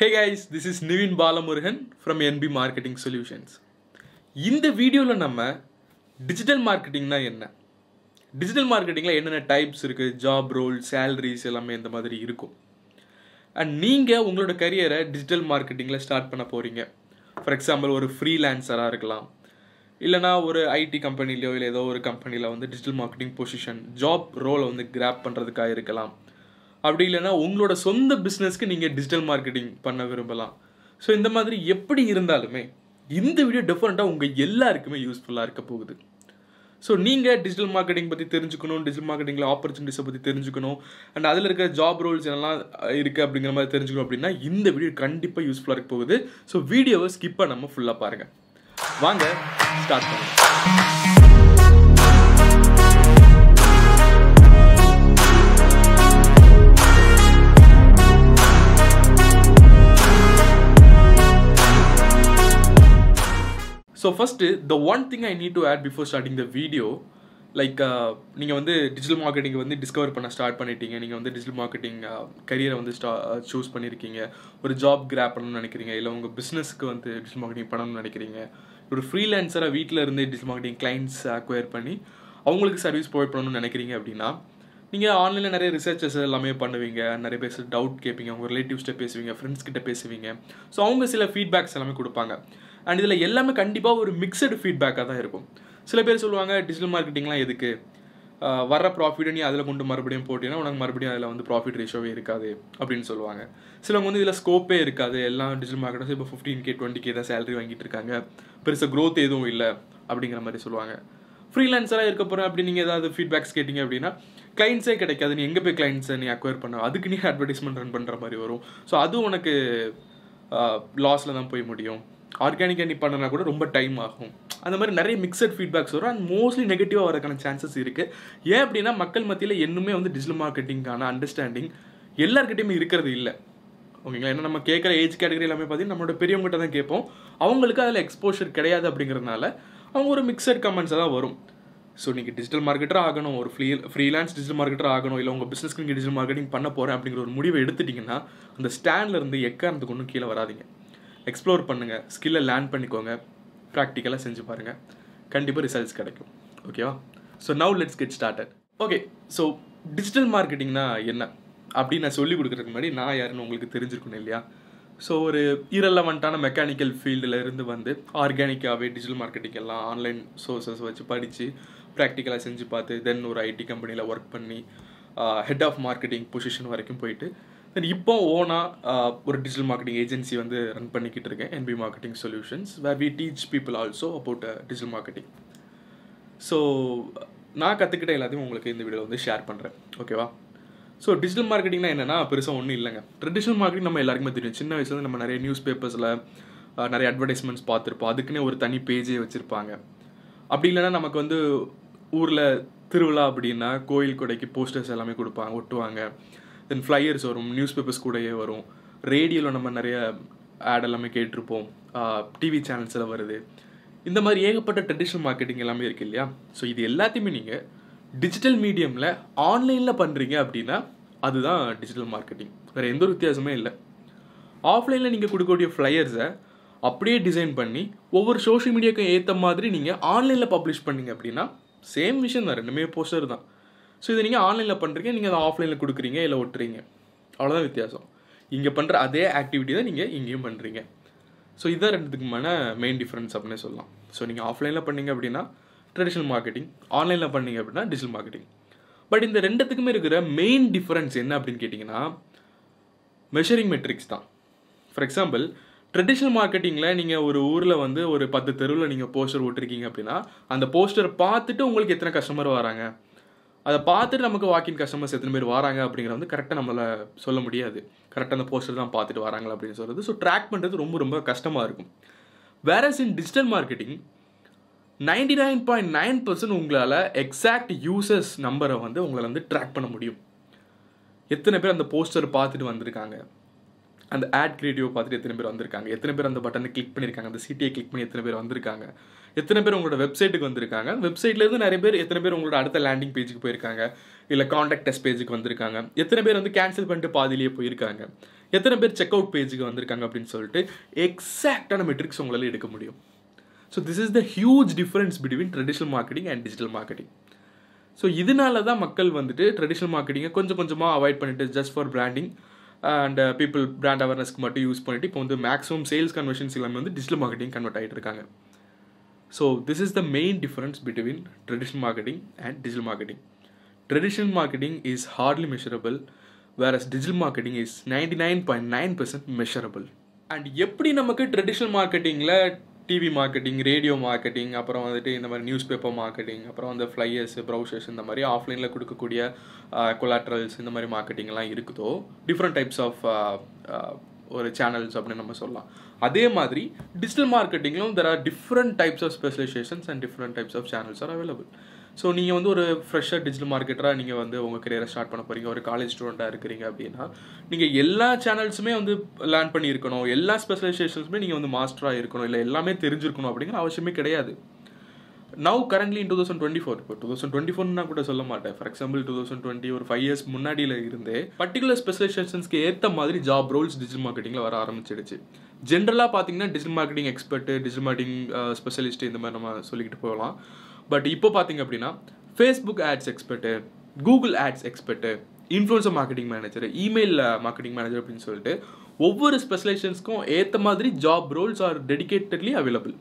hey guys this is Nivin Balamurugan from NP marketing solutions இந்த வீடியோவில் நம்ம டிஜிட்டல் மார்க்கெட்டிங்னா என்ன டிஜிட்டல் மார்க்கெட்டிங்கில் என்னென்ன டைப்ஸ் இருக்குது ஜாப் ரோல் சேலரிஸ் எல்லாமே இந்த மாதிரி இருக்கும் அண்ட் நீங்கள் உங்களோட கரியரை டிஜிட்டல் மார்க்கெட்டிங்கில் ஸ்டார்ட் பண்ண போகிறீங்க ஃபார் எக்ஸாம்பிள் ஒரு ஃப்ரீலான்சராக இருக்கலாம் இல்லைனா ஒரு ஐடி கம்பெனிலையோ இல்லை ஏதோ ஒரு கம்பெனியில் வந்து டிஜிட்டல் மார்க்கெட்டிங் பொசிஷன் ஜாப் ரோலை வந்து கிராப் பண்ணுறதுக்காக இருக்கலாம் அப்படி இல்லைனா உங்களோட சொந்த பிஸ்னஸ்க்கு நீங்கள் டிஜிட்டல் மார்க்கெட்டிங் பண்ண விரும்பலாம் ஸோ இந்த மாதிரி எப்படி இருந்தாலுமே இந்த வீடியோ டிஃப்ரெண்ட்டாக உங்கள் எல்லாருக்குமே யூஸ்ஃபுல்லாக இருக்க போகுது ஸோ நீங்கள் டிஜிட்டல் மார்க்கெட்டிங் பற்றி தெரிஞ்சுக்கணும் டிஜிட்டல் மார்க்கெட்டிங்கில் ஆப்பர்ச்சுனிட்டிஸை பற்றி தெரிஞ்சுக்கணும் அண்ட் அதில் இருக்கிற ஜாப் ரோல்ஸ் எல்லாம் இருக்குது அப்படிங்கிற மாதிரி தெரிஞ்சுக்கணும் அப்படின்னா இந்த வீடியோ கண்டிப்பாக யூஸ்ஃபுல்லாக இருக்க போகுது ஸோ வீடியோவை ஸ்கிப்பாக நம்ம ஃபுல்லாக பாருங்கள் வாங்க ஸ்டார்ட் பண்ணுங்கள் so first the one thing I need to add before starting the video like நீங்கள் வந்து டிஜிட்டல் மார்க்கெட்டிங் வந்து டிஸ்கவர் பண்ண ஸ்டார்ட் பண்ணிட்டீங்க நீங்கள் வந்து டிஜிட்டல் மார்க்கெட்டிங் கரியரை வந்து ஸ்டா சூஸ் uh, பண்ணியிருக்கீங்க ஒரு ஜாப் கிராப் பண்ணணும்னு நினைக்கிறீங்க இல்லை உங்கள் பிஸ்னஸ்க்கு வந்து டிஜிட்டல் மார்க்கெட்டிங் பண்ணணும்னு நினைக்கிறீங்க ஒரு ஃப்ரீலான்சராக வீட்டில் இருந்து டிஜிட்டல் மார்க்கெட்டிங் கிளைண்ட்ஸ் அக்வயர் பண்ணி அவங்களுக்கு சர்வீஸ் ப்ரொவைட் பண்ணணும்னு நினைக்கிறீங்க அப்படின்னா நீங்கள் ஆன்லைனில் நிறைய ரிசர்ச்சஸ் எல்லாமே பண்ணுவீங்க நிறைய பேர் டவுட் கேட்பீங்க உங்கள் ரிலேட்டிவ்ஸ்கிட்ட பேசுவீங்க ஃப்ரெண்ட்ஸ்கிட்ட பேசுவீங்க ஸோ அவங்க சில ஃபீட்பேக்ஸ் எல்லாமே கொடுப்பாங்க அண்ட் இதில் எல்லாமே கண்டிப்பாக ஒரு மிக்சடு ஃபீட்பேக்காக தான் இருக்கும் சில பேர் சொல்லுவாங்க டிஜிட்டல் மார்க்கெட்டிங்லாம் எதுக்கு வர ப்ராஃபிட்டை நீ அதில் கொண்டு மறுபடியும் போட்டினா உனக்கு மறுபடியும் அதில் வந்து ப்ராஃபிட் ரேஷோவே இருக்காது அப்படின்னு சொல்லுவாங்க சிலவங்க வந்து இதில் ஸ்கோப்பே இருக்காது எல்லா டிஜிட்டல் மார்க்கெட்டும் இப்போ ஃபிஃப்டீன் கே டுவெண்ட்டி கே தான் சேலரி வாங்கிட்டு இருக்காங்க பெருசாக க்ரோத் எதுவும் இல்லை அப்படிங்கிற மாதிரி சொல்லுவாங்க ஃப்ரீலான்ஸராக இருக்க போகிறேன் அப்படி நீங்கள் ஏதாவது ஃபீட்பேக்ஸ் கேட்டிங்க அப்படின்னா கிளைண்ட்ஸே கிடைக்காது நீ எங்கே போய் கிளைண்ட்ஸை நீ அக்வயர் பண்ண அதுக்கு நீ அட்வர்டைஸ்மெண்ட் ரன் பண்ணுற மாதிரி வரும் ஸோ அதுவும் உனக்கு லாஸில் தான் போய் முடியும் ஆர்கானிக் அண்ட் பண்ணனா கூட ரொம்ப டைம் ஆகும் அந்த மாதிரி நிறைய மிக்சட் ஃபீட்பேக்ஸ் வரும் அண்ட் மோஸ்ட்லி நெகட்டிவாக வரக்கான சான்சஸ் இருக்குது ஏன் அப்படின்னா மக்கள் மத்தியில் இன்னுமே வந்து டிஜிட்டல் மார்க்கெட்டிங்கான அண்டர்ஸ்டாண்டிங் எல்லாருக்கிட்டையுமே இருக்கிறது இல்லை ஓகேங்களா ஏன்னா நம்ம கேட்குற ஏஜ் கேட்டகரி எல்லாமே பார்த்தீங்கன்னா நம்மளோட பெரியவங்ககிட்ட தான் கேட்போம் அவங்களுக்கு அதில் எக்ஸ்போஷர் கிடையாது அப்படிங்கிறதுனால அவங்க ஒரு மிக்சட் கமெண்ட்ஸாக தான் வரும் ஸோ நீங்கள் டிஜிட்டல் மார்க்கெட்டர் ஆகணும் ஒரு ஃப்ரீ ஃப்ரீலான்ஸ் டிஜிட்டல் மார்க்கெட்டர் ஆகணும் இல்லை உங்கள் பிஸ்னஸ்க்கு நீங்கள் டிஜிட்டல் மார்க்கெட்டிங் பண்ண போகிறேன் அப்படிங்கிற ஒரு முடிவை எடுத்துட்டிங்கன்னா அந்த ஸ்டாண்ட்லேருந்து எக்காரணத்துக்கு ஒன்றும் கீழே வராதிங்க எக்ஸ்ப்ளோர் பண்ணுங்கள் ஸ்கில்லை லேர்ன் பண்ணிக்கோங்க ப்ராக்டிக்கலாக செஞ்சு பாருங்கள் கண்டிப்பாக ரிசல்ட்ஸ் கிடைக்கும் ஓகேவா so now let's get started okay so digital மார்க்கெட்டிங்னா என்ன அப்படின்னு நான் சொல்லிக் கொடுக்குறதுக்கு முன்னாடி நான் யாருன்னு உங்களுக்கு தெரிஞ்சிருக்கணும் இல்லையா ஸோ ஒரு இரலவெண்ட்டான மெக்கானிக்கல் ஃபீல்டில் இருந்து வந்து ஆர்கானிக்காகவே டிஜிட்டல் மார்க்கெட்டிங் எல்லாம் ஆன்லைன் சோர்ஸஸ் வச்சு படித்து ப்ராக்டிக்கலாக செஞ்சு பார்த்து தென் ஒரு ஐடி கம்பெனியில் ஒர்க் பண்ணி ஹெட் ஆஃப் மார்க்கெட்டிங் பொசிஷன் வரைக்கும் போயிட்டு தென் இப்போ ஓனாக uh, ஒரு டிஜிட்டல் மார்க்கெட்டிங் ஏஜென்சி வந்து ரன் பண்ணிக்கிட்டு இருக்கேன் NP marketing solutions where we teach people also about digital marketing so நான் கற்றுக்கிட்ட எல்லாத்தையும் உங்களுக்கு இந்த வீடியோவில் வந்து ஷேர் பண்ணுறேன் ஓகேவா ஸோ டிஜிட்டல் மார்க்கெட்டிங்னா என்னென்னா பெருசாக ஒன்றும் இல்லைங்க ட்ரெடிஷ்னல் மார்க்கெட்டிங் நம்ம எல்லாருக்குமே தெரியும் சின்ன வயசுலேருந்து நம்ம நிறைய நியூஸ் பேப்பர்ஸில் uh, நிறைய அட்வர்டைஸ்மெண்ட்ஸ் பார்த்துருப்போம் அதுக்குன்னே ஒரு தனி பேஜே வச்சுருப்பாங்க அப்படி இல்லைன்னா நமக்கு வந்து ஊரில் திருவிழா அப்படின்னா கோயில் கொடைக்கு போஸ்டர்ஸ் எல்லாமே கொடுப்பாங்க ஒட்டுவாங்க தென் ஃப்ளையர்ஸ் வரும் நியூஸ் பேப்பர்ஸ் கூடயே வரும் ரேடியோவில் நம்ம நிறைய ஆட் எல்லாமே கேட்டிருப்போம் டிவி சேனல்ஸில் வருது இந்த மாதிரி ஏகப்பட்ட ட்ரெடிஷ்னல் மார்க்கெட்டிங் எல்லாமே இருக்குது இல்லையா ஸோ இது எல்லாத்தையுமே நீங்கள் டிஜிட்டல் மீடியமில் ஆன்லைனில் பண்ணுறீங்க அப்படின்னா அதுதான் டிஜிட்டல் மார்க்கெட்டிங் வேறு எந்த ஒரு வித்தியாசமே இல்லை ஆஃப்லைனில் நீங்கள் கொடுக்கக்கூடிய ஃப்ளையர்ஸை அப்படியே டிசைன் பண்ணி ஒவ்வொரு சோஷியல் மீடியாவுக்கும் ஏற்ற மாதிரி நீங்கள் ஆன்லைனில் பப்ளிஷ் பண்ணிங்க அப்படின்னா சேம் விஷயம் தான் ரெண்டுமே போஸ்டர் தான் ஸோ இதை நீங்கள் ஆன்லைனில் பண்ணுறீங்க நீங்கள் அதை ஆஃப்லைனில் கொடுக்குறீங்க இல்லை ஒட்டுறீங்க அவ்வளோதான் வித்தியாசம் இங்கே பண்ணுற அதே ஆக்டிவிட்டி தான் நீங்கள் இங்கேயும் பண்ணுறீங்க ஸோ இதான் ரெண்டுத்துக்குமான மெயின் டிஃப்ரென்ஸ் அப்படின்னு சொல்லலாம் ஸோ நீங்கள் ஆஃப்லைனில் பண்ணீங்க அப்படின்னா ட்ரெடிஷ்னல் மார்க்கெட்டிங் ஆன்லைனில் பண்ணீங்க அப்படின்னா டிஜிட்டல் மார்க்கெட்டிங் பட் இந்த ரெண்டுத்துக்குமே இருக்கிற மெயின் டிஃப்ரென்ஸ் என்ன அப்படின்னு கேட்டிங்கன்னா மெஷரிங் மெட்ரிக்ஸ் தான் ஃபார் எக்ஸாம்பிள் ட்ரெடிஷ்னல் மார்க்கெட்டிங்கில் நீங்கள் ஒரு ஊரில் வந்து ஒரு பத்து தெருவில் நீங்கள் போஸ்டர் ஓட்டிருக்கீங்க அப்படின்னா அந்த போஸ்டர் பார்த்துட்டு உங்களுக்கு எத்தனை கஸ்டமர் வராங்க அதை பார்த்துட்டு நமக்கு வாக்கின் கஸ்டமர்ஸ் எத்தனை பேர் வராங்க அப்படிங்கிறத வந்து கரெக்டாக நம்மளால் சொல்ல முடியாது கரெக்டாக அந்த போஸ்டர் தான் பார்த்துட்டு வராங்களா அப்படின்னு சொல்கிறது ஸோ ட்ராக் பண்ணுறது ரொம்ப ரொம்ப கஷ்டமாக இருக்கும் whereas in digital marketing ninety nine point nine percent உங்களால் எக்ஸாக்ட் யூசர்ஸ் நம்பரை வந்து உங்களால் வந்து ட்ராக் பண்ண முடியும் எத்தனை பேர் அந்த போஸ்டர் பார்த்துட்டு வந்திருக்காங்க அந்த ஆட் கிரியேட்டிவ் பார்த்துட்டு எத்தனை பேர் வந்திருக்காங்க எத்தனை பேர் அந்த பட்டனை கிளிக் பண்ணியிருக்காங்க அந்த சிட்டியை கிளிக் பண்ணி எத்தனை பேர் வந்திருக்காங்க எத்தனை பேர் உங்களோட வெப்சைட்டுக்கு வந்திருக்காங்க வெப்சைட்லேருந்து நிறைய பேர் எத்தனை பேர் உங்களோட அடுத்த லேண்டிங் பேஜுக்கு போயிருக்காங்க இல்லை காண்டாக்ட் டெஸ்ட் பேஜுக்கு வந்திருக்காங்க எத்தனை பேர் வந்து கேன்சல் பண்ணிட்டு பாதிலேயே போயிருக்காங்க எத்தனை பேர் செக் அவுட் பேஜுக்கு வந்திருக்காங்க அப்படின்னு சொல்லிட்டு எக்ஸாக்டான மெட்ரிக்ஸ் உங்களால் எடுக்க முடியும் so this is the huge difference between traditional marketing and digital marketing so இதனால தான் மக்கள் வந்துட்டு ட்ரெடிஷ்னல் மார்க்கெட்டிங்கை கொஞ்சம் கொஞ்சமாக அவாய்ட் பண்ணிட்டு just for branding and people brand அவேர்னஸ்க்கு மட்டும் யூஸ் பண்ணிவிட்டு இப்போ வந்து மேக்ஸிமம் சேல்ஸ் கன்வர்ஷன்ஸ் எல்லாமே வந்து டிஜிட்டல் மார்க்கெட்டிங் கன்வெர்ட் ஆகிட்டு இருக்காங்க so this is the main difference between traditional marketing and digital marketing traditional marketing is hardly measurable where digital marketing is ninety nine point nine percent measurable and எப்படி நமக்கு traditional மார்க்கெட்டிங்கில் TV marketing radio marketing அப்புறம் வந்துட்டு இந்த மாதிரி news paper marketing அப்புறம் வந்து flyers browsers இந்த மாதிரி ஆஃப்லைனில் கொடுக்கக்கூடிய கொலாட்ரல்ஸ் இந்த மாதிரி மார்க்கெட்டிங்லாம் இருக்குதோ டிஃப்ரெண்ட் டைப்ஸ் ஆஃப் ஒரு சேனல்ஸ் அப்படின்னு நம்ம சொல்லலாம் அதே மாதிரி டிஜிட்டல் மார்க்கெட்டிங்லும் there are different types of specializations and different types of channels are available so நீங்கள் வந்து ஒரு ஃப்ரெஷ்ஷாக டிஜிட்டல் மார்க்கெட்டராக நீங்கள் வந்து உங்கள் கரியரை ஸ்டார்ட் பண்ண போகிறீங்க ஒரு காலேஜ் ஸ்டூடெண்ட்டாக இருக்கிறீங்க அப்படின்னா நீங்கள் எல்லா சேனல்ஸுமே வந்து லேர்ன் பண்ணியிருக்கணும் எல்லா ஸ்பெஷலைசேஷன்ஸுமே நீங்கள் வந்து மாஸ்டராக இருக்கணும் இல்லை எல்லாமே தெரிஞ்சிருக்கணும் அப்படிங்கிற அவசியமே கிடையாது now currently in two thousand twenty four இப்போ டூ தௌசண்ட் டுவெண்ட்டி ஃபோர்னா கூட சொல்ல மாட்டேன் for example two thousand twenty ஒரு ஃபைவ் இயர்ஸ் முன்னாடியில் இருந்தே பர்டிகுலர் ஸ்பெஷலைசேஷன்ஸ்க்கு ஏற்ற மாதிரி ஜாப் ரோல்ஸ் டிஜிட்டல் மார்க்கெட்டிங்கில் வர ஆரம்பிச்சிடுச்சு ஜென்ரலாக பார்த்தீங்கன்னா digital marketing expert digital marketing specialist இந்த மாதிரி நம்ம சொல்லிக்கிட்டு போகலாம் பட் இப்போ பார்த்தீங்க அப்படின்னா Facebook ads expert Google ads expert influencer marketing manager email marketing manager அப்படின்னு சொல்லிட்டு ஒவ்வொரு ஸ்பெஷலைசேஷன்ஸ்க்கும் ஏற்ற மாதிரி job roles are dedicatedly available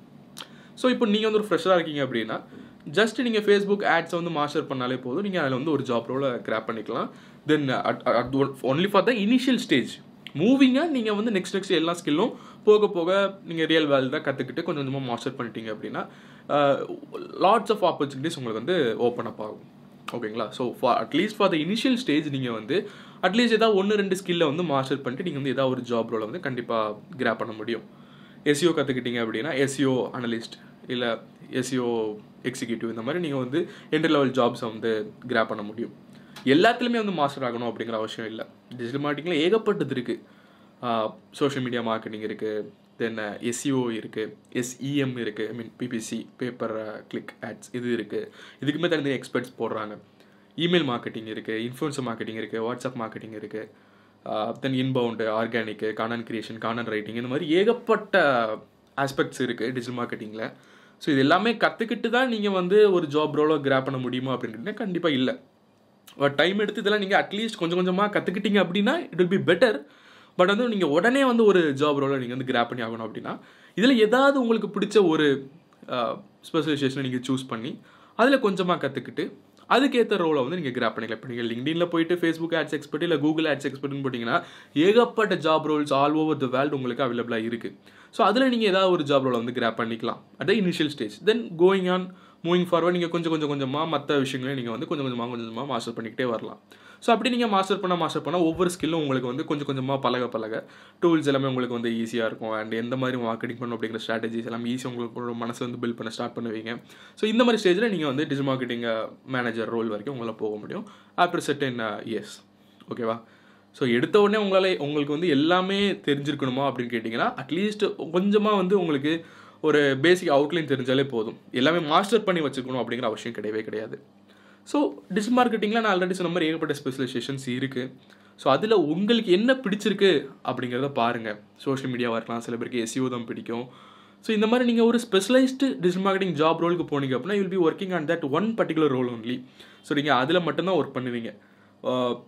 so இப்போ நீங்கள் வந்து ஒரு ஃப்ரெஷ்ஷாக இருக்கீங்க அப்படின்னா ஜஸ்ட் நீங்கள் ஃபேஸ்புக் ஆட்ஸை வந்து மாஸ்டர் பண்ணாலே போதும் நீங்கள் அதில் வந்து ஒரு ஜாப் ரோலை கிராப் பண்ணிக்கலாம் then at only for the initial stage மூவிங்காக நீங்கள் வந்து நெக்ஸ்ட் நெக்ஸ்ட் எல்லா ஸ்கில்லும் போக போக நீங்கள் ரியல் வேல்டாக கற்றுக்கிட்டு கொஞ்சம் கொஞ்சமாக மாஸ்டர் பண்ணிட்டீங்க அப்படின்னா லாட்ஸ் ஆஃப் ஆப்பர்ச்சுனிட்டிஸ் உங்களுக்கு வந்து ஓப்பன் அப் ஆகும் ஓகேங்களா so for at least for the initial stage நீங்கள் வந்து அட்லீஸ்ட் ஏதாவது ஒன்று ரெண்டு ஸ்கில்ல வந்து மாஸ்டர் பண்ணிட்டு நீங்கள் வந்து ஏதாவது ஒரு ஜாப் ரோலை வந்து கண்டிப்பாக கிராப் பண்ண முடியும் எஸ்சிஓ கற்றுக்கிட்டீங்க அப்படின்னா எஸ்சிஓ அனலிஸ்ட் இல்லை எஸ்சியோ எக்ஸிக்யூட்டிவ் இந்த மாதிரி நீங்கள் வந்து என்டர் லெவல் ஜாப்ஸை வந்து கிராப் பண்ண முடியும் எல்லாத்துலேயுமே வந்து மாஸ்டர் ஆகணும் அப்படிங்கிற அவசியம் இல்லை டிஜிட்டல் மார்க்கெட்டிங்கில் ஏகப்பட்டது இருக்குது சோஷியல் மீடியா மார்க்கெட்டிங் இருக்குது தென் எஸ்இஓ இருக்குது எஸ்இஎம் இருக்குது ஐ மீன் பிபிசி பேப்பர் கிளிக் ஆட்ஸ் இது இருக்குது இதுக்குமே தனி எக்ஸ்பர்ட்ஸ் போடுறாங்க இமெயில் மார்க்கெட்டிங் இருக்குது இன்ஃப்ளூன்சர் மார்க்கெட்டிங் இருக்குது வாட்ஸ்அப் மார்க்கெட்டிங் இருக்குது தென் இன்பவுண்டு organic Conan creation Conan writing இந்த மாதிரி ஏகப்பட்ட ஆஸ்பெக்ட்ஸ் இருக்குது டிஜிட்டல் மார்க்கெட்டிங்கில் ஸோ இது எல்லாமே கற்றுக்கிட்டு தான் நீங்கள் வந்து ஒரு ஜாப் ரோலோ கிராப் பண்ண முடியுமா அப்படின்னு கண்டிப்பாக இல்லை டைம் எடுத்து இதெல்லாம் நீங்கள் அட்லீஸ்ட் கொஞ்சம் கொஞ்சமாக கற்றுக்கிட்டீங்க அப்படின்னா it will be better but வந்து நீங்கள் உடனே வந்து ஒரு ஜாப் ரோலை நீங்கள் வந்து கிராப் பண்ணி ஆகணும் அப்படின்னா இதில் ஏதாவது உங்களுக்கு பிடிச்ச ஒரு ஸ்பெஷலைசேஷனை நீங்கள் சூஸ் பண்ணி அதில் கொஞ்சமாக கற்றுக்கிட்டு அதுக்கேற்ற ரோலை வந்து நீங்கள் கிராப் பண்ணிக்கலாம் இப்போ நீங்கள் லிங்க்டினில் போயிட்டு ஃபேஸ்புக் ஆட்ஸ் எக்ஸ்பர்ட் இல்லை கூகுள் ஆட்ஸ் எக்ஸ்பர்ட்னு போட்டிங்கன்னா ஏகப்பட்ட job roles all over the world உங்களுக்கு அவைலபிளாக இருக்குது ஸோ அதில் நீங்கள் ஏதாவது ஒரு ஜாப் ரோலை வந்து கிராப் பண்ணிக்கலாம் at the initial stage then going on moving forward நீங்கள் கொஞ்சம் கொஞ்சம் கொஞ்சமாக மற்ற விஷயங்களையும் நீங்கள் வந்து கொஞ்சம் கொஞ்சமாக கொஞ்சமாக மாஸ்டர் பண்ணிக்கிட்டே வரலாம் ஸோ அப்படி நீங்கள் மாஸ்டர் பண்ண மாஸ்டர் பண்ணால் ஒவ்வொரு ஸ்கில்லும் உங்களுக்கு வந்து கொஞ்சம் கொஞ்சமாக பழக பழக டூல்ஸ் எல்லாமே உங்களுக்கு வந்து ஈஸியாக இருக்கும் அண்ட் எந்த மாதிரி மார்க்கெட்டிங் பண்ணும் அப்படிங்கிற ஸ்ட்ராட்டஜிஸ் எல்லாமே ஈஸியாக உங்களுக்கு மனசு வந்து பில்ட் பண்ண ஸ்டார்ட் பண்ணுவீங்க ஸோ இந்த மாதிரி ஸ்டேஜில் நீங்கள் வந்து டிஜிட்டல் மார்க்கெட்டிங் மேனேஜர் ரோல் வரைக்கும் உங்களால் போக முடியும் ஆஃப்டர் செட்டின் இயர்ஸ் ஓகேவா ஸோ எடுத்த உடனே உங்களால் உங்களுக்கு வந்து எல்லாமே தெரிஞ்சிருக்கணுமா அப்படின்னு கேட்டிங்கன்னா அட்லீஸ்ட் கொஞ்சமாக வந்து உங்களுக்கு ஒரு பேசிக் அவுட்லைன் தெரிஞ்சாலே போதும் எல்லாமே மாஸ்டர் பண்ணி வச்சுக்கணும் அப்படிங்கிற அவசியம் கிடையவே கிடையாது ஸோ டிஜிட்டல் மார்க்கெட்டிங்கில் நான் ஆல்ரெடி சொன்ன மாதிரி ஏகப்பட்ட ஸ்பெஷலைசேஷன்ஸ் இருக்குது ஸோ அதில் உங்களுக்கு என்ன பிடிச்சிருக்கு அப்படிங்கிறத பாருங்கள் சோஷியல் மீடியாவாக இருக்கலாம் சில பேருக்கு எஸ்இஓ e தான் பிடிக்கும் ஸோ இந்த மாதிரி நீங்கள் ஒரு ஸ்பெஷலைஸ்டு டிஜிட்டல் மார்க்கெட்டிங் ஜாப் ரோலுக்கு போனீங்க அப்படின்னா you'll be working on that one particular role only so நீங்கள் அதில் மட்டும்தான் ஒர்க் பண்ணுவீங்க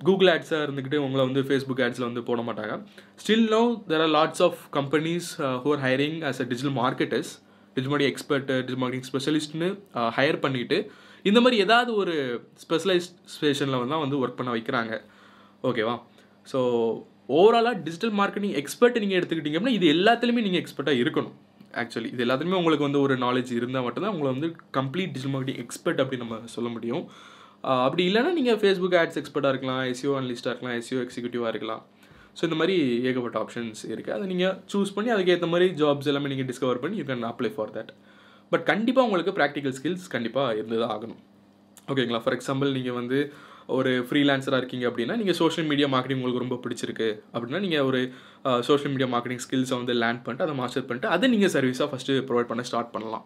கூகுள் uh, ஆட்ஸாக இருந்துக்கிட்டு உங்களை வந்து ஃபேஸ்புக் ஆட்ஸில் வந்து போட மாட்டாங்க still no there are lots of companies who are hiring as a digital marketers digital marketing expert digital marketing ஸ்பெஷலிஸ்ட்னு ஹையர் பண்ணிக்கிட்டு இந்த மாதிரி ஏதாவது ஒரு ஸ்பெஷலைஸ்டேஷனில் வந்து வந்து ஒர்க் பண்ண வைக்கிறாங்க ஓகேவா ஸோ ஓவராலாக டிஜிட்டல் மார்க்கெட்டிங் எக்ஸ்பர்ட் நீங்கள் எடுத்துக்கிட்டிங்க அப்படின்னா இது எல்லாத்துலேயுமே நீங்கள் எக்ஸ்பர்ட்டாக இருக்கணும் ஆக்சுவலி இது எல்லாத்துலேயுமே உங்களுக்கு வந்து ஒரு நாலேஜ் இருந்தால் மட்டும்தான் உங்களை வந்து கம்ப்ளீட் டிஜிட்டல் மார்க்கெட்டிங் எக்ஸ்பர்ட் அப்படி நம்ம சொல்ல முடியும் அப்படி இல்லைனா நீங்கள் ஃபேஸ்புக் ஆட்ஸ் எக்ஸ்பர்ட்டாக இருக்கலாம் எஸ்யூ அனலிஸ்ட்டாக e இருக்கலாம் எஸ்யூ எக்ஸிக்யூட்டிவாக e இருக்கலாம் ஸோ இந்த மாதிரி ஏகப்பட்ட ஆப்ஷன்ஸ் இருக்குது அதை நீங்கள் சூஸ் பண்ணி அதுக்கேற்ற மாதிரி ஜாப்ஸ் எல்லாமே நீங்கள் டிஸ்கவர் பண்ணி you can apply for that but கண்டிப்பாக உங்களுக்கு ப்ராக்டிக்கல் ஸ்கில்ஸ் கண்டிப்பாக இருந்து தான் ஆகணும் ஓகேங்களா ஃபார் எக்ஸாம்பிள் நீங்கள் வந்து ஒரு ஃப்ரீலான்சராக இருக்கீங்க அப்படின்னா நீங்கள் சோஷியல் மீடியா மார்க்கெட்டிங் உங்களுக்கு ரொம்ப பிடிச்சிருக்கு அப்படின்னா நீங்கள் ஒரு சோஷியல் மீடியா மார்க்கெட்டிங் ஸ்கில்ஸை வந்து லேண்ட் பண்ணிட்டு அதை மாஸ்டர் பண்ணிட்டு அதை நீங்கள் சர்வீஸாக ஃபஸ்ட்டு ப்ரொவைட் பண்ண ஸ்டார்ட் பண்ணலாம்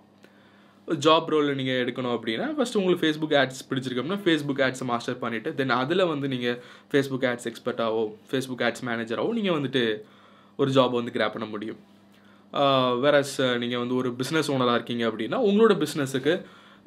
ஜாப் ரோல் நீங்கள் எடுக்கணும் அப்படின்னா ஃபஸ்ட்டு உங்களுக்கு ஃபேஸ்புக் ஆட்ஸ் பிடிச்சிருக்கு அப்படின்னா ஃபேஸ்புக் ஆட்ஸை மாஸ்டர் பண்ணிவிட்டு தென் அதில் வந்து நீங்கள் ஃபேஸ்புக் ஆட்ஸ் எக்ஸ்பர்ட்டாகவோ ஃபேஸ்புக் ஆட்ஸ் மேனேஜராகவோ நீங்கள் வந்துட்டு ஒரு ஜாப் வந்து கிராப் பண்ண முடியும் வேறஸ் நீங்கள் வந்து ஒரு பிஸ்னஸ் ஓனராக இருக்கீங்க அப்படின்னா உங்களோட பிஸ்னஸுக்கு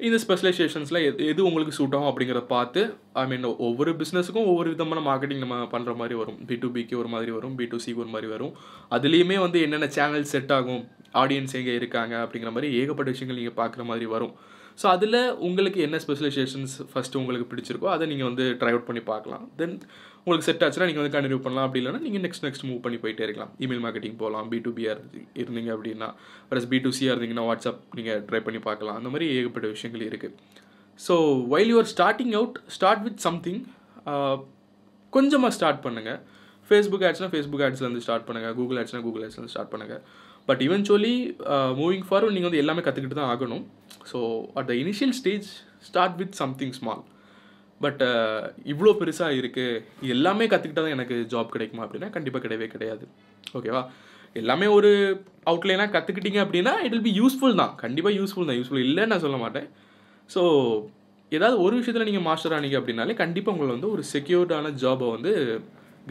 இந்த ஸ்பெஷலைசேஷன்ஸில் எது எது உங்களுக்கு சூட் ஆகும் அப்படிங்கிறத பார்த்து ஐ மீன் ஒவ்வொரு பிஸ்னஸுக்கும் ஒவ்வொரு விதமான மார்க்கெட்டிங் நம்ம பண்ணுற மாதிரி வரும் பி டு பிக்கு ஒரு மாதிரி வரும் பி டு சிக்கு ஒரு மாதிரி வரும் அதுலேயுமே வந்து என்னென்ன சேனல் செட் ஆகும் ஆடியன்ஸ் எங்கே இருக்காங்க அப்படிங்கிற மாதிரி ஏகப்பட்ட விஷயங்கள் நீங்கள் பார்க்குற மாதிரி வரும் ஸோ அதில் உங்களுக்கு என்ன ஸ்பெஷலைசேஷன்ஸ் ஃபஸ்ட்டு உங்களுக்கு பிடிச்சிருக்கோ அதை நீங்கள் வந்து ட்ரை அவுட் பண்ணி பார்க்கலாம் தென் உங்களுக்கு செட் ஆச்சுன்னா நீங்கள் வந்து கண்டினியூ பண்ணலாம் அப்படி இல்லைனா நீங்கள் நெக்ஸ்ட் நெக்ஸ்ட் மூவ் பண்ணி போயிட்டே இருக்கலாம் இமெயில் மார்க்கெட்டிங் போகலாம் பி டு பிஆர் இருந்தீங்க அப்படின்னா ப்ளஸ் பி டு சியாக இருந்தீங்கன்னா வாட்ஸ்அப் நீங்கள் ட்ரை பண்ணி பார்க்கலாம் அந்த மாதிரி ஏகப்பட்ட விஷயங்கள் இருக்குது so while you're starting out start with something கொஞ்சமாக ஸ்டார்ட் பண்ணுங்கள் ஃபேஸ்புக் ஆட்ஸ்னால் ஃபேஸ்புக் ஆட்ஸ்லேருந்து ஸ்டார்ட் பண்ணுங்கள் கூகுள் ஆட்ஸ்னால் கூகுள் ஆட்ஸ்லேருந்து ஸ்டார்ட் பண்ணுங்கள் பட் இவென்ச்சுவலி மூவிங் ஃபார்வர்ட் நீங்கள் வந்து எல்லாமே கற்றுக்கிட்டு தான் ஆகணும் so at the initial stage start with something small but இவ்வளோ பெருசாக இருக்குது எல்லாமே கற்றுக்கிட்டா தான் எனக்கு ஜாப் கிடைக்குமா அப்படின்னா கண்டிப்பாக கிடையவே கிடையாது ஓகேவா எல்லாமே ஒரு அவுட்லைனாக கற்றுக்கிட்டீங்க அப்படின்னா இட் வில் பி யூஸ்ஃபுல் தான் கண்டிப்பாக யூஸ்ஃபுல் தான் யூஸ்ஃபுல் இல்லைன்னு நான் சொல்ல மாட்டேன் ஸோ ஏதாவது ஒரு விஷயத்தில் நீங்கள் மாஸ்டர் ஆனீங்க அப்படின்னாலே கண்டிப்பாக உங்களை வந்து ஒரு செக்யூர்டான ஜாபை வந்து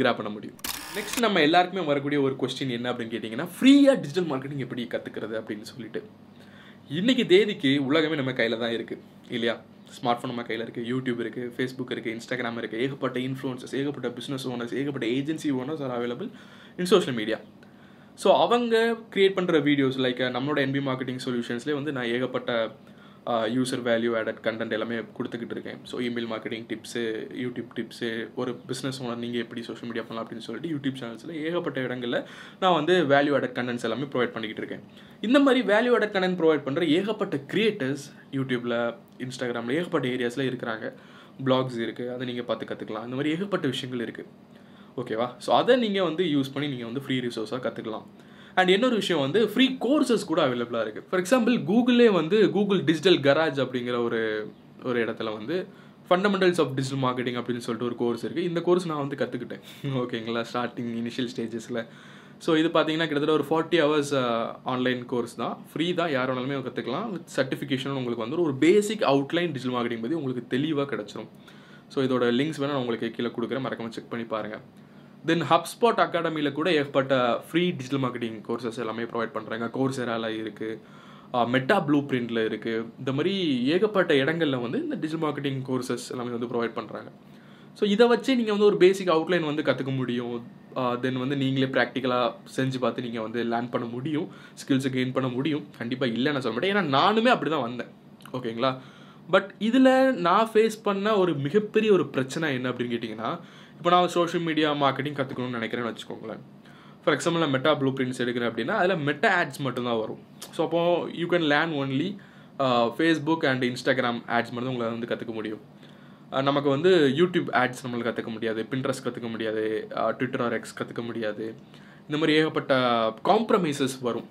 கிராப் பண்ண முடியும் நெக்ஸ்ட் நம்ம எல்லாருக்குமே வரக்கூடிய ஒரு கொஸ்டின் என்ன அப்படின்னு கேட்டிங்கன்னா ஃப்ரீயாக டிஜிட்டல் மார்க்கெட்டிங் எப்படி கற்றுக்கிறது அப்படின்னு சொல்லிட்டு இன்றைக்கி தேதிக்கு உலகமே நம்ம கையில் தான் இருக்குது இல்லையா ஸ்மார்ட் ஃபோன் நம்ம கையில் இருக்குது யூடியூப் இருக்குது ஃபேஸ்புக் இருக்குது இன்ஸ்டாகிராம் இருக்குது ஏகப்பட்ட இன்ஃப்ளூன்சர்ஸ் ஏகப்பட்ட பிஸ்னஸ் ஓனர்ஸ் ஏகப்பட்ட agency owners are available in social media so அவங்க க்ரியேட் பண்ணுற வீடியோஸ் லைக் நம்மளோட என்பி மார்க்கெட்டிங் சொல்யூஷன்ஸ்லேயே வந்து நான் ஏகப்பட்ட யூசர் வேல்யூ ஆடட் கண்டென்ட் எல்லாமே கொடுத்துக்கிட்டு இருக்கேன் so email marketing tips YouTube tips ஒரு பிஸ்னஸ் ஓனர் நீங்கள் எப்படி சோஷியல் மீடியா பண்ணலாம் அப்படின்னு சொல்லிட்டு யூடியூப் சேனல்ஸில் ஏகப்பட்ட இடங்களில் நான் வந்து வேல்யூ ஆடட் கண்டென்ட்ஸ் எல்லாமே ப்ரொவைட் பண்ணிக்கிட்டு இருக்கேன் இந்த மாதிரி வேல்யூ ஆடட் கண்டென்ட் ப்ரொவைட் பண்ணுற ஏகப்பட்ட கிரியேட்டர்ஸ் யூடியூப்பில் இன்ஸ்டாகிராமில் ஏகப்பட்ட ஏரியாஸில் இருக்கிறாங்க பிளாக்ஸ் இருக்குது அதை நீங்கள் பார்த்து கற்றுக்கலாம் இந்த மாதிரி ஏகப்பட்ட விஷயங்கள் இருக்குது ஓகேவா ஸோ அதை நீங்கள் வந்து யூஸ் பண்ணி நீங்கள் வந்து ஃப்ரீ ரிசோர்ஸாக கற்றுக்கலாம் அண்ட் இன்னொரு விஷயம் வந்து ஃப்ரீ கோர்சஸ் கூட அவைலபிளாக இருக்குது ஃபார் எக்ஸாம்பிள் கூகுளே வந்து கூகுள் டிஜிட்டல் கராஜ் அப்படிங்கிற ஒரு ஒரு இடத்துல வந்து ஃபண்டமெண்டல்ஸ் ஆஃப் டிஜிட்டல் மார்க்கெட்டிங் அப்படின்னு சொல்லிட்டு ஒரு கோர்ஸ் இருக்குது இந்த கோர்ஸ் நான் வந்து கற்றுக்கிட்டேன் ஓகேங்களா ஸ்டார்டிங் இனிஷியல் ஸ்டேஜஸில் ஸோ இது பார்த்தீங்கன்னா கிட்டத்தட்ட ஒரு ஃபார்ட்டி ஹவர்ஸ் ஆன்லைன் கோர்ஸ் தான் ஃப்ரீ தான் யார் வேணாலுமே கற்றுக்கலாம் வித் சர்டிஃபிகேஷன் உங்களுக்கு வந்து ஒரு பேசிக் அவுட்லைன் டிஜிட்டல் மார்க்கெட்டிங் பற்றி உங்களுக்கு தெளிவாக கிடச்சிரும் ஸோ இதோட லிங்க்ஸ் வேணால் நான் உங்களுக்கு கீழே கொடுக்குறேன் மறக்காமல் செக் பண்ணி பாருங்கள் தென் ஹப்ஸ்பாட் அகாடமியில் கூட ஏகப்பட்ட ஃப்ரீ டிஜிட்டல் மார்க்கெட்டிங் கோர்சஸ் எல்லாமே ப்ரொவைட் பண்ணுறாங்க கோர்ஸ் எரால இருக்குது மெட்டா ப்ளூ பிரிண்டில் இருக்குது இந்த மாதிரி ஏகப்பட்ட இடங்களில் வந்து இந்த டிஜிட்டல் மார்க்கெட்டிங் கோர்சஸ் எல்லாமே வந்து ப்ரொவைட் பண்ணுறாங்க ஸோ இதை வச்சு நீங்கள் வந்து ஒரு பேசிக் அவுட்லைன் வந்து கற்றுக்க முடியும் தென் வந்து நீங்களே ப்ராக்டிக்கலாக செஞ்சு பார்த்து நீங்கள் வந்து லேர்ன் பண்ண முடியும் ஸ்கில்ஸை கெயின் பண்ண முடியும் கண்டிப்பாக இல்லைன்னு சொல்ல மாட்டேன் ஏன்னா நானுமே அப்படி தான் வந்தேன் ஓகேங்களா பட் இதில் நான் ஃபேஸ் பண்ண ஒரு மிகப்பெரிய ஒரு பிரச்சனை என்ன அப்படின்னு கேட்டிங்கன்னா இப்போ நான் சோஷியல் மீடியா மார்க்கெட்டிங் கற்றுக்கணும்னு நினைக்கிறேன்னு வச்சுக்கோங்களேன் ஃபார் எக்ஸாம்பிள் நான் மெட்டா ப்ளூ பிரிண்ட்ஸ் எடுக்கிறேன் அப்படின்னா அதில் மெட்டா ஆட்ஸ் மட்டும்தான் வரும் ஸோ அப்போ you can learn only Facebook and Instagram ads மட்டும் உங்களால் வந்து கற்றுக்க முடியும் uh, நமக்கு வந்து யூடியூப் ஆட்ஸ் நம்மளுக்கு கற்றுக்க முடியாது பின்ட்ரஸ் கற்றுக்க முடியாது ட்விட்டர் ஆர் எக்ஸ் கற்றுக்க முடியாது இந்த மாதிரி ஏகப்பட்ட காம்ப்ரமைசஸ் வரும்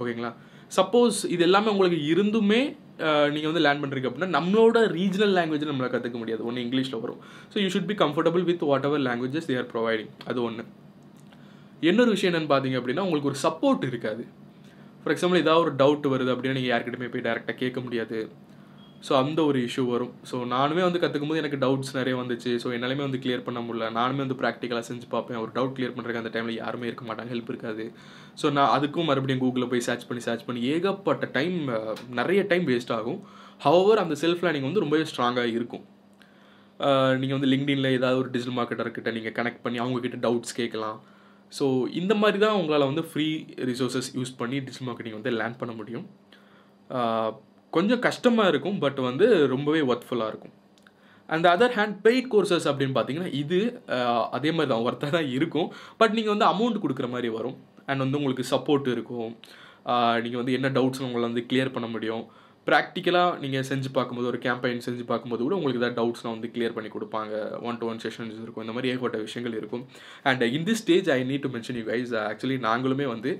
ஓகேங்களா சப்போஸ் இது எல்லாமே உங்களுக்கு இருந்துமே நீங்கள் வந்து லேண்ட் பண்ணுறீங்க அப்படின்னா நம்மளோட ரீஜனல் லாங்குவேஜ் நம்மளை கற்றுக்க முடியாது ஒன்று இங்கிலீஷில் வரும் so you should be comfortable with whatever languages they are providing அது ஒன்று இன்னொரு விஷயம் என்னென்னு பார்த்தீங்க அப்படின்னா உங்களுக்கு ஒரு சப்போர்ட் இருக்காது ஃபார் எக்ஸாம்பிள் ஏதாவது ஒரு டவுட் வருது அப்படின்னா நீங்கள் யார்கிட்டயுமே போய் டேரெக்டாக கேட்க முடியாது ஸோ அந்த ஒரு இஷ்யூ வரும் ஸோ நானுமே வந்து கற்றுக்கும் போது எனக்கு டவுட்ஸ் நிறைய வந்துச்சு ஸோ என்னாலுமே வந்து கிளியர் பண்ண முடியல நானுமே வந்து ப்ராக்டிக்கலாக செஞ்சு பார்ப்பேன் ஒரு டவுட் கிளியர் பண்ணுறதுக்கு அந்த டைமில் யாருமே இருக்க மாட்டாங்க ஹெல்ப் இருக்காது ஸோ நான் அதுக்கும் மறுபடியும் கூகுளில் போய் சர்ச் பண்ணி சர்ச் பண்ணி ஏகப்பட்ட டைம் நிறைய டைம் வேஸ்ட் ஆகும் ஹவர் அந்த செல்ஃப் லேர்னிங் வந்து ரொம்பவே ஸ்ட்ராங்காக இருக்கும் நீங்கள் வந்து லிங்க்டின்ல ஏதாவது ஒரு டிஜிட்டல் மார்க்கெட்டர்கிட்ட நீங்கள் கனெக்ட் பண்ணி அவங்கக்கிட்ட டவுட்ஸ் கேட்கலாம் ஸோ இந்த மாதிரி தான் உங்களால் வந்து ஃப்ரீ ரிசோர்ஸஸ் யூஸ் பண்ணி டிஜிட்டல் மார்க்கெட்டிங் வந்து லேர்ன் பண்ண முடியும் கொஞ்சம் கஷ்டமாக இருக்கும் பட் வந்து ரொம்பவே ஒர்த்ஃபுல்லாக இருக்கும் அந்த அதர் ஹேண்ட் பெய்ட் கோர்சஸ் அப்படின்னு பார்த்தீங்கன்னா இது அதே மாதிரி தான் ஒர்த்தாக தான் இருக்கும் பட் நீங்கள் வந்து அமௌண்ட் கொடுக்குற மாதிரி வரும் அண்ட் வந்து உங்களுக்கு சப்போர்ட் இருக்கும் நீங்கள் வந்து என்ன டவுட்ஸ் உங்களை வந்து கிளியர் பண்ண முடியும் ப்ராக்டிக்கலாக நீங்கள் செஞ்சு பார்க்கும்போது ஒரு கேம்பெயின் செஞ்சு பார்க்கும்போது கூட உங்களுக்கு ஏதாவது டவுட்ஸ்லாம் வந்து கிளியர் பண்ணி கொடுப்பாங்க ஒன் டு ஒன் செஷன்ஸ் இருக்கும் இந்த மாதிரி ஏகப்பட்ட விஷயங்கள் இருக்கும் and in this stage I need to mention you guys actually நாங்களுமே வந்து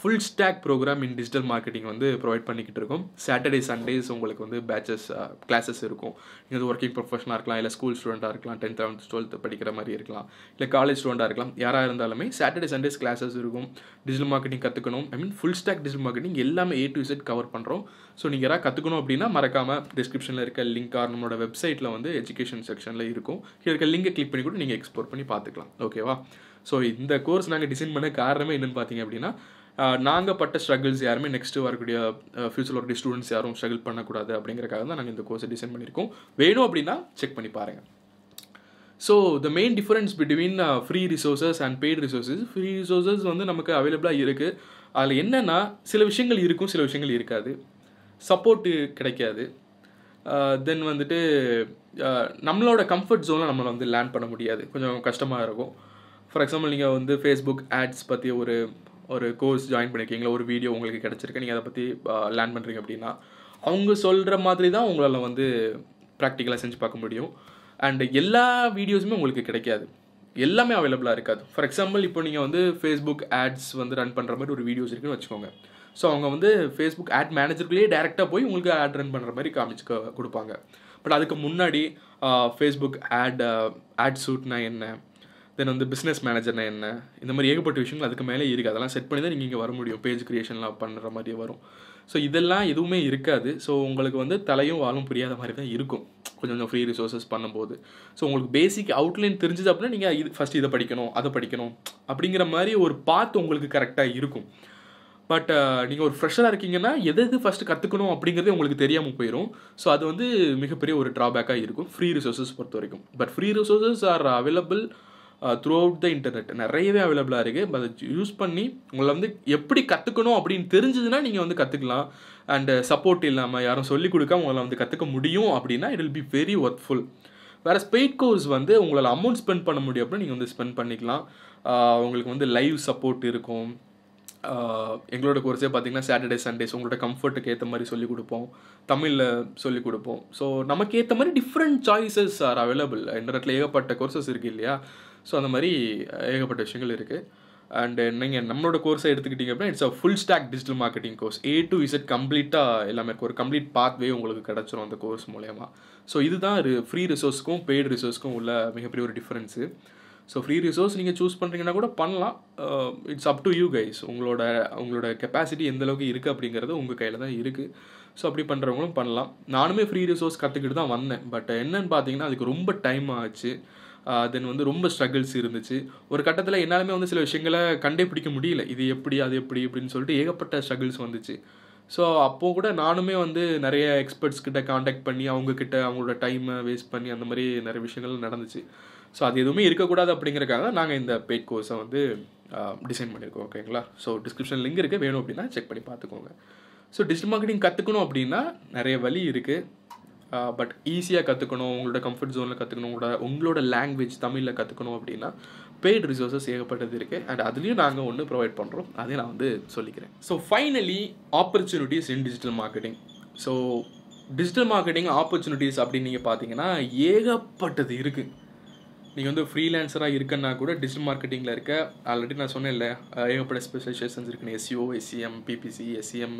full stack program in digital marketing வந்து ப்ரொவைட் பண்ணிக்கிட்டு இருக்கோம் சாட்டர்டே சண்டேஸ் உங்களுக்கு வந்து பேச்சஸ் கிளாஸஸ் uh, இருக்கும் நீங்கள் வந்து ஒர்க்கிங் ப்ரொஃபஷனாக இருக்கலாம் இல்லை ஸ்கூல் ஸ்டூடெண்ட்டாக இருக்கலாம் டென்த் லெவன்த் டுவெல்த் படிக்கிற மாதிரி இருக்கலாம் இல்லை காலேஜ் ஸ்டூடெண்ட்டாக இருக்கலாம் யாராக இருந்தாலுமே சாட்டர்டே சண்டேஸ் கிளாஸஸ் இருக்கும் டிஜிட்டல் மார்க்கெட்டிங் கற்றுக்கணும் I mean full stack digital marketing எல்லாமே ஏ டு இசட் கவர் பண்ணுறோம் ஸோ நீங்கள் யாராவது கற்றுக்கணும் அப்படின்னா மறக்காமல் டிஸ்கிரிப்ஷனில் இருக்க லிங்க் நம்மளோட வெப்சைட்டில் வந்து எஜுகேஷன் செக்ஷனில் இருக்கும் இருக்க லிங்கை கிளிக் பண்ணி கூட நீங்கள் எக்ஸ்போர்ட் பண்ணி பார்த்துக்கலாம் ஓகேவா ஸோ இந்த கோர்ஸ் நாங்கள் டிசைன் பண்ண காரணமே என்னென்னு பார்த்தீங்க அப்படின்னா நாங்கள் பட்ட ஸ்ட்ரகிள்ஸ் யாருமே நெக்ஸ்ட்டு வரக்கூடிய ஃபியூச்சரில் வரக்கூடிய ஸ்டூடெண்ட்ஸ் யாரும் ஸ்ட்ரகிள் பண்ணக்கூடாது அப்படிங்கிறக்காக தான் நாங்கள் இந்த கோர்ஸை டிசைன் பண்ணியிருக்கோம் வேணும் அப்படின்னா செக் பண்ணி பாருங்கள் so the main difference between free resources and paid resources free resources வந்து நமக்கு அவைலபிளாக இருக்குது அதில் என்னென்னா சில விஷயங்கள் இருக்கும் சில விஷயங்கள் இருக்காது சப்போர்ட்டு கிடைக்காது தென் வந்துட்டு நம்மளோட கம்ஃபர்ட் ஜோனில் நம்மளை வந்து லேண்ட் பண்ண முடியாது கொஞ்சம் கஷ்டமாக இருக்கும் ஃபார் எக்ஸாம்பிள் நீங்கள் வந்து ஃபேஸ்புக் ஆட்ஸ் பற்றி ஒரு ஒரு கோர்ஸ் ஜாயின் பண்ணியிருக்கீங்களா ஒரு வீடியோ உங்களுக்கு கிடச்சிருக்கு நீங்கள் அதை பற்றி லேர்ன் பண்ணுறீங்க அப்படின்னா அவங்க சொல்கிற மாதிரி தான் உங்களால் வந்து ப்ராக்டிக்கலாக செஞ்சு பார்க்க முடியும் அண்டு எல்லா வீடியோஸுமே உங்களுக்கு கிடைக்காது எல்லாமே அவைலபிளாக இருக்காது ஃபார் எக்ஸாம்பிள் இப்போ நீங்கள் வந்து ஃபேஸ்புக் ஆட்ஸ் வந்து ரன் பண்ணுற மாதிரி ஒரு வீடியோஸ் இருக்குன்னு வச்சுக்கோங்க ஸோ அவங்க வந்து ஃபேஸ்புக் ஆட் மேனேஜருக்குள்ளேயே டேரெக்டாக போய் உங்களுக்கு ஆட் ரன் பண்ணுற மாதிரி காமிச்சு கொடுப்பாங்க பட் அதுக்கு முன்னாடி ஃபேஸ்புக் ஆட் ஆட் சூட்னா என்ன தென் வந்து பிஸ்னஸ் மேனேஜர்னா என்ன இந்த மாதிரி ஏகப்பட்ட விஷயங்கள் அதுக்கு மேலே இருக்குது அதெல்லாம் செட் பண்ணி தான் நீங்கள் இங்கே வர முடியும் பேஜ் க்ரியேஷன்லாம் பண்ணுற மாதிரி வரும் ஸோ இதெல்லாம் எதுவுமே இருக்காது ஸோ உங்களுக்கு வந்து தலையும் வாழும் புரியாத மாதிரி தான் இருக்கும் கொஞ்சம் கொஞ்சம் ஃப்ரீ ரிசோர்ஸஸ் பண்ணும்போது ஸோ உங்களுக்கு பேசிக் அவுட்லைன் தெரிஞ்சது அப்படின்னா நீங்கள் இது ஃபஸ்ட் இதை படிக்கணும் அதை படிக்கணும் அப்படிங்கிற மாதிரி ஒரு பாத் உங்களுக்கு கரெக்டாக இருக்கும் பட் uh, நீங்கள் ஒரு ஃப்ரெஷராக இருக்கீங்கன்னா எது எது ஃபஸ்ட்டு கற்றுக்கணும் அப்படிங்கிறதே உங்களுக்கு தெரியாமல் போயிடும் ஸோ அது வந்து மிகப்பெரிய ஒரு ட்ராபேக்காக இருக்கும் ஃப்ரீ ரிசோர்ஸஸ் பொறுத்த வரைக்கும் but free resources are available throughout the internet நிறையவே அவைலபிளாக இருக்குது அதை யூஸ் பண்ணி உங்களை வந்து எப்படி கற்றுக்கணும் அப்படின்னு தெரிஞ்சதுன்னா நீங்கள் வந்து கற்றுக்கலாம் அண்டு சப்போர்ட் uh, இல்லாமல் யாரும் சொல்லிக் கொடுக்காம உங்களை வந்து கற்றுக்க முடியும் அப்படின்னா it will be very workful வேறு ஸ்பெய்ட் கோர்ஸ் வந்து உங்களால் அமௌண்ட் ஸ்பெண்ட் பண்ண முடியும் அப்படின்னா நீங்கள் வந்து ஸ்பெண்ட் பண்ணிக்கலாம் uh, உங்களுக்கு வந்து லைவ் சப்போர்ட் இருக்கும் எங்களோட கோர்ஸே பார்த்திங்கன்னா சாட்டர்டே சண்டேஸ் உங்களோட கம்ஃபர்ட்டுக்கு ஏற்ற மாதிரி சொல்லிக் கொடுப்போம் தமிழில் சொல்லிக் கொடுப்போம் ஸோ நமக்கு ஏற்ற மாதிரி டிஃப்ரெண்ட் சாய்ஸஸ் ஆர் அவைலபிள் இன்டர்நெட்டில் ஏகப்பட்ட கோர்சஸ் இருக்குது இல்லையா ஸோ அந்த மாதிரி ஏகப்பட்ட விஷயங்கள் இருக்குது அண்டு நீங்கள் நம்மளோட கோர்ஸை எடுத்துக்கிட்டிங்க அப்படின்னா it's a full stack digital marketing course A to Z கம்ப்ளீட்டாக எல்லாமே ஒரு கம்ப்ளீட் பாத்வே உங்களுக்கு கிடச்சிரும் அந்த கோர்ஸ் மூலயமா ஸோ இதுதான் ஃப்ரீ ரிசோர்ஸ்க்கும் பெய்டு ரிசோர்ஸ்க்கும் உள்ள மிகப்பெரிய ஒரு டிஃப்ரென்ஸு ஸோ ஃப்ரீ ரிசோர்ஸ் நீங்கள் சூஸ் பண்ணுறீங்கன்னா கூட பண்ணலாம் it's up to you guys உங்களோட உங்களோட கெப்பாசிட்டி எந்தளவுக்கு இருக்குது அப்படிங்கிறது உங்கள் கையில் தான் இருக்குது ஸோ அப்படி பண்ணுறவங்களும் பண்ணலாம் நானுமே ஃப்ரீ ரிசோர்ஸ் கற்றுக்கிட்டு தான் வந்தேன் பட் என்னன்னு பார்த்தீங்கன்னா அதுக்கு ரொம்ப டைம் ஆச்சு தென் uh, வந்து ரொம்ப ஸ்ட்ரகிள்ஸ் இருந்துச்சு ஒரு கட்டத்தில் என்னாலுமே வந்து சில விஷயங்களை கண்டுபிடிக்க முடியல இது எப்படி அது எப்படி அப்படின்னு சொல்லிட்டு ஏகப்பட்ட ஸ்ட்ரகிள்ஸ் வந்துச்சு ஸோ அப்போது கூட நானுமே வந்து நிறைய எக்ஸ்பர்ட்ஸ் கிட்ட காண்டாக்ட் பண்ணி அவங்கக்கிட்ட அவங்களோட டைமை வேஸ்ட் பண்ணி அந்த மாதிரி நிறைய விஷயங்கள் நடந்துச்சு ஸோ அது எதுவுமே இருக்கக்கூடாது அப்படிங்கிறக்காக தான் நாங்கள் இந்த பெய்ட் கோர்ஸை வந்து டிசைன் பண்ணியிருக்கோம் ஓகேங்களா ஸோ டிஸ்கிரிப்ஷன் லிங்க் இருக்குது வேணும் அப்படின்னா செக் பண்ணி பார்த்துக்கோங்க ஸோ டிஜிட்டல் மார்க்கெட்டிங் கற்றுக்கணும் அப்படின்னா நிறைய வழி இருக்குது பட் ஈஸியாக கற்றுக்கணும் உங்களோட கம்ஃபர்ட் ஜோனில் கற்றுக்கணும் உங்களோட உங்களோட லாங்குவேஜ் தமிழில் கற்றுக்கணும் அப்படின்னா பெய்டு ரிசோர்ஸஸ் ஏகப்பட்டது இருக்குது அண்ட் அதுலேயும் நாங்கள் ஒன்று ப்ரொவைட் பண்ணுறோம் அதையும் நான் வந்து சொல்லிக்கிறேன் so finally opportunities in digital marketing so digital marketing opportunities அப்படின்னு நீங்கள் பார்த்தீங்கன்னா ஏகப்பட்டது இருக்குது நீங்கள் வந்து ஃப்ரீலான்சராக இருக்குன்னா கூட டிஜிட்டல் மார்க்கெட்டிங்கில் இருக்க ஆல்ரெடி நான் சொன்னேன் இல்லை ஏகப்பட்ட ஸ்பெஷலைசேஷன்ஸ் இருக்குன்னு SEO SEM PPC SEM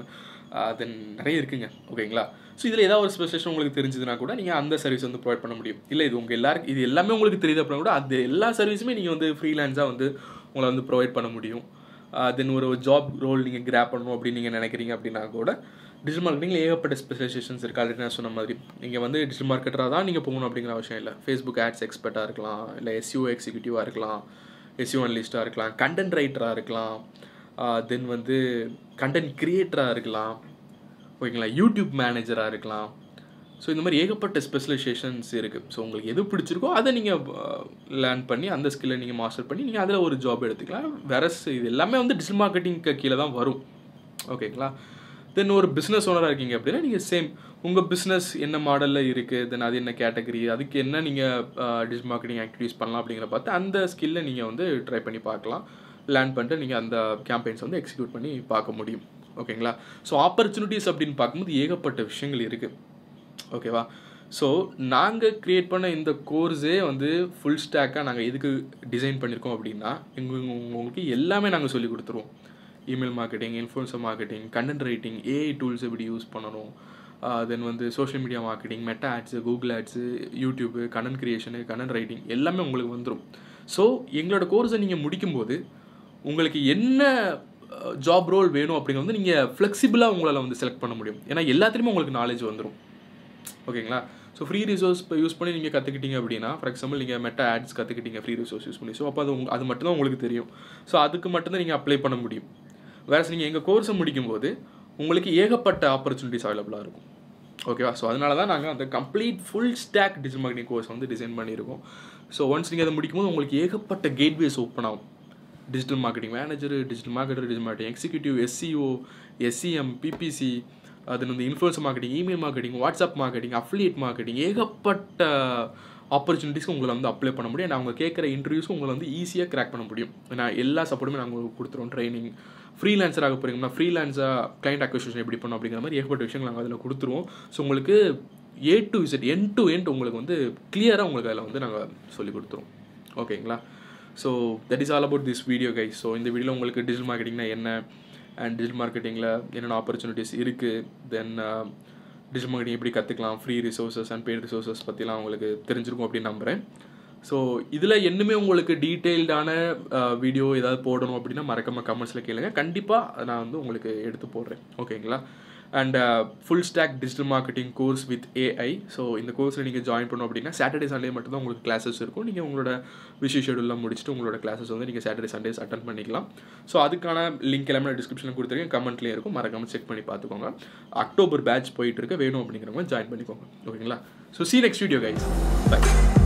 then நிறைய இருக்குங்க ஓகேங்களா ஸோ இதில் ஏதாவது ஒரு ஸ்பெஷலேஷன் உங்களுக்கு தெரிஞ்சதுனா கூட நீங்கள் அந்த சர்வீஸ் வந்து ப்ரொவைட் பண்ண முடியும் இல்லை இது உங்கள் எல்லாருக்கும் இது எல்லாமே உங்களுக்கு தெரியுது அப்படின்னா கூட அது எல்லா சர்வீஸுமே நீங்கள் வந்து ஃப்ரீலான்ஸாக வந்து உங்களை வந்து ப்ரொவைட் பண்ண முடியும் தென் ஒரு ஜாப் ரோல் நீங்கள் கிராப் பண்ணணும் அப்படின்னு நீங்கள் நினைக்கிறீங்க அப்படின்னா கூட டிஜிட்டல் மார்க்கெட்டிங்கில் ஏகப்பட்ட ஸ்பெஷலைசேஷன்ஸ் இருக்குது ஆல்ரெடி நான் சொன்ன மாதிரி நீங்கள் வந்து டிஜிட்டல் மார்க்கெட்டராக தான் நீங்கள் போகணும் அப்படிங்கிற அவசியம் இல்லை ஃபேஸ்புக் ஆட்ஸ் எக்ஸ்பர்ட்டாக இருக்கலாம் இல்லை எஸ்யூ எக்ஸிக்யூட்டிவாக இருக்கலாம் எஸ்யூ அனலிஸ்ட்டாக e இருக்கலாம் கண்டென்ட் ரைட்டராக இருக்கலாம் தென் வந்து கண்டென்ட் க்ரியேட்டராக இருக்கலாம் ஓகேங்களா யூடியூப் மேனேஜராக இருக்கலாம் ஸோ இந்த மாதிரி ஏகப்பட்ட ஸ்பெஷலைசேஷன்ஸ் இருக்குது ஸோ உங்களுக்கு எது பிடிச்சிருக்கோ அதை நீங்கள் லேர்ன் பண்ணி அந்த ஸ்கில்லை நீங்கள் மாஸ்டர் பண்ணி நீங்கள் அதில் ஒரு ஜாப் எடுத்துக்கலாம் வேற இது எல்லாமே வந்து டிஜிட்டல் மார்க்கெட்டிங்க்கு கீழே தான் வரும் ஓகேங்களா தென் ஒரு பிஸ்னஸ் ஓனராக இருக்கீங்க அப்படின்னா நீங்கள் சேம் உங்கள் பிஸ்னஸ் என்ன மாடலில் இருக்குது தென் அது என்ன கேட்டகரி அதுக்கு என்ன நீங்கள் டிஜிட்டல் மார்க்கெட்டிங் ஆக்டிவிட்டிஸ் பண்ணலாம் அப்படிங்கிற பார்த்து அந்த ஸ்கில்லை நீங்கள் வந்து ட்ரை பண்ணி பார்க்கலாம் லேர்ன் பண்ணிட்டு நீங்கள் அந்த கேம்பெயின்ஸ் வந்து எக்ஸிக்யூட் பண்ணி பார்க்க முடியும் ஓகேங்களா ஸோ ஆப்பர்ச்சுனிட்டிஸ் அப்படின்னு பார்க்கும்போது ஏகப்பட்ட விஷயங்கள் இருக்குது ஓகேவா ஸோ நாங்கள் க்ரியேட் பண்ண இந்த கோர்ஸே வந்து ஃபுல் ஸ்டாக்காக நாங்கள் எதுக்கு டிசைன் பண்ணியிருக்கோம் அப்படின்னா எங்கள் உங்களுக்கு எல்லாமே நாங்கள் சொல்லி கொடுத்துருவோம் email marketing influencer marketing content writing AI tools எப்படி யூஸ் பண்ணணும் தென் வந்து social media marketing Meta ads Google ads YouTube content creation content writing எல்லாமே உங்களுக்கு வந்துடும் ஸோ எங்களோட கோர்ஸை நீங்கள் முடிக்கும்போது உங்களுக்கு என்ன ஜாப் ரோல் வேணும் அப்படிங்கிறது வந்து நீங்கள் ஃப்ளெக்சிபிளாக உங்களால் வந்து செலக்ட் பண்ண முடியும் ஏன்னா எல்லாத்துலேயுமே உங்களுக்கு நாலேஜ் வந்துடும் ஓகேங்களா ஸோ ஃப்ரீ ரிசோர்ஸ் இப்போ யூஸ் பண்ணி நீங்கள் கற்றுக்கிட்டீங்க அப்படின்னா ஃபார் எக்ஸாம்பிள் நீங்கள் மெட்டா ஆட்ஸ் கற்றுக்கிட்டீங்க ஃப்ரீ ரிசோர்ஸ் யூஸ் பண்ணி ஸோ அப்போ அது அது மட்டும்தான் உங்களுக்கு தெரியும் ஸோ அதுக்கு மட்டும்தான் நீங்கள் அப்ளை பண்ண முடியும் வேறு நீங்கள் எங்கள் கோர்ஸை முடிக்கும்போது உங்களுக்கு ஏகப்பட்ட ஆப்பர்ச்சுனிட்டிஸ் அவைலபிளாக இருக்கும் ஓகேவா ஸோ அதனால தான் நாங்கள் அந்த complete full stack digital marketing course வந்து டிசைன் பண்ணியிருக்கோம் ஸோ ஒன்ஸ் நீங்கள் அதை முடிக்கும்போது உங்களுக்கு ஏகப்பட்ட கேட்வேஸ் ஓப்பன் ஆகும் digital marketing manager digital marketer digital marketing executive SEO SEM PPC அது வந்து influence marketing email marketing WhatsApp marketing affiliate marketing ஏகப்பட்ட ஆப்பர்ச்சுனிட்டிஸ்க்கு உங்களை வந்து அப்ளை பண்ண முடியும் அண்ட் அவங்க கேட்குற இன்டர்வியூஸும் உங்களை வந்து ஈஸியாக கிராக் பண்ண முடியும் நான் எல்லா சப்போர்ட்டுமே நாங்கள் கொடுத்துருவோம் ட்ரைனிங் ஃப்ரீலான்சர் ஆக போகிறீங்கன்னா ஃப்ரீலான்ஸாக கிளைண்ட் அக்வசேஷன் எப்படி பண்ணும் அப்படிங்கிற மாதிரி ஏகப்பட்ட விஷயங்கள் நாங்கள் அதில் கொடுத்துருவோம் ஸோ உங்களுக்கு A to Z end to end உங்களுக்கு வந்து கிளியராக உங்களுக்கு அதில் வந்து நாங்கள் சொல்லிக் கொடுத்துருவோம் ஓகேங்களா so that is all about this video guys so இந்த வீடியோவில் உங்களுக்கு டிஜிட்டல் மார்க்கெட்டிங்னா என்ன அண்ட் டிஜிட்டல் மார்க்கெட்டிங்கில் என்னென்ன ஆப்பர்ச்சுனிட்டிஸ் இருக்குது தென் டிஜிட்டல் மார்க்கெட்டிங் எப்படி கற்றுக்கலாம் free resources and paid resources பற்றிலாம் உங்களுக்கு தெரிஞ்சிருக்கும் அப்படின்னு நம்புகிறேன் ஸோ இதில் என்னமே உங்களுக்கு டீட்டெயில்டான வீடியோ ஏதாவது போடணும் அப்படின்னா மறக்காம கமெண்ட்ஸில் கேளுங்க கண்டிப்பாக நான் வந்து உங்களுக்கு எடுத்து போடுறேன் ஓகேங்களா and full stack digital marketing course with AI so இந்த கோர்ஸில் நீங்கள் ஜாயின் பண்ணோம் அப்படின்னா சாட்டர்டே சண்டே மட்டும்தான் உங்களுக்கு கிளாஸஸ் இருக்கும் நீங்கள் உங்களோட விஷய ஷெடியூலாம் முடிச்சுட்டு உங்களோட கிளாஸஸ் வந்து நீங்கள் சாட்டர்டே சண்டேஸ் அட்டன் பண்ணிக்கலாம் ஸோ அதுக்கான லிங்க் எல்லாமே நான் டிஸ்கிரிப்ஷனில் கொடுத்துருக்கேன் கமெண்ட்லேயே இருக்கும் மறக்காமல் செக் பண்ணி பார்த்துக்கோங்க அக்டோபர் பேட்ச் போயிட்டு இருக்க வேணும் அப்படிங்கிறவங்க ஜாயின் பண்ணிக்கோங்க ஓகேங்களா so see next video guys by